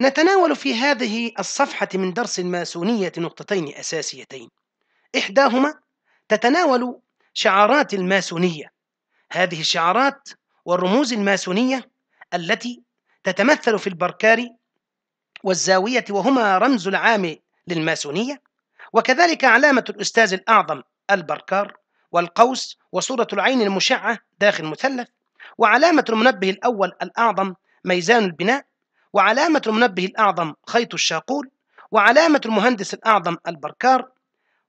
نتناول في هذه الصفحة من درس الماسونية نقطتين أساسيتين إحداهما تتناول شعارات الماسونية هذه الشعارات والرموز الماسونية التي تتمثل في البركاري والزاوية وهما رمز العام للماسونية وكذلك علامة الأستاذ الأعظم البركار والقوس وصورة العين المشعة داخل مثلث وعلامة المنبه الأول الأعظم ميزان البناء وعلامة المنبه الأعظم خيط الشاقول وعلامة المهندس الأعظم البركار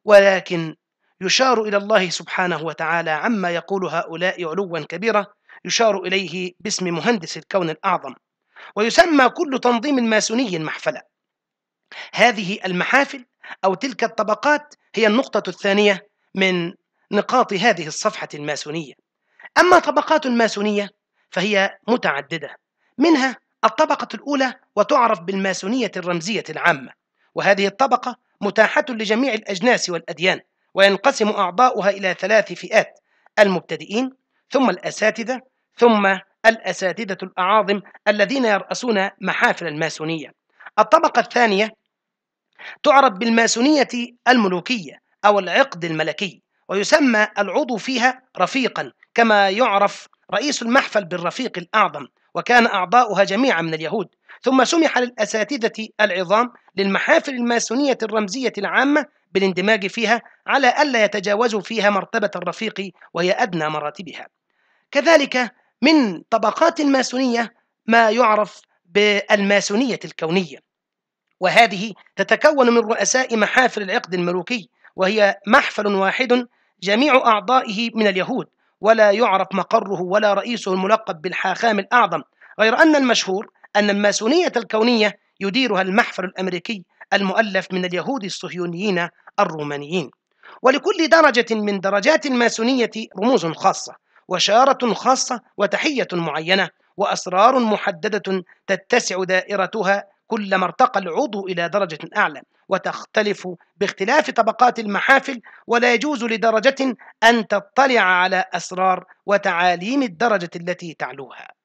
ولكن يشار إلى الله سبحانه وتعالى عما يقول هؤلاء علوا كبيرا يشار إليه باسم مهندس الكون الأعظم ويسمى كل تنظيم ماسوني محفلة هذه المحافل أو تلك الطبقات هي النقطة الثانية من نقاط هذه الصفحة الماسونية أما طبقات الماسونية فهي متعددة منها الطبقة الأولى وتعرف بالماسونية الرمزية العامة، وهذه الطبقة متاحة لجميع الأجناس والأديان، وينقسم أعضاؤها إلى ثلاث فئات: المبتدئين، ثم الأساتذة، ثم الأساتذة الأعاظم الذين يرأسون محافل الماسونية. الطبقة الثانية تعرف بالماسونية الملوكية أو العقد الملكي، ويسمى العضو فيها رفيقا، كما يعرف رئيس المحفل بالرفيق الأعظم، وكان أعضاؤها جميعا من اليهود ثم سمح للأساتذة العظام للمحافل الماسونية الرمزية العامة بالاندماج فيها على ألا يتجاوزوا فيها مرتبة الرفيق وهي أدنى مراتبها كذلك من طبقات الماسونية ما يعرف بالماسونية الكونية وهذه تتكون من رؤساء محافل العقد الملوكي وهي محفل واحد جميع أعضائه من اليهود ولا يعرف مقره ولا رئيسه الملقب بالحاخام الأعظم غير أن المشهور أن الماسونية الكونية يديرها المحفل الأمريكي المؤلف من اليهود الصهيونيين الرومانيين ولكل درجة من درجات الماسونية رموز خاصة وشارة خاصة وتحية معينة وأسرار محددة تتسع دائرتها كلما ارتقى العضو إلى درجة أعلى وتختلف باختلاف طبقات المحافل ولا يجوز لدرجة أن تطلع على أسرار وتعاليم الدرجة التي تعلوها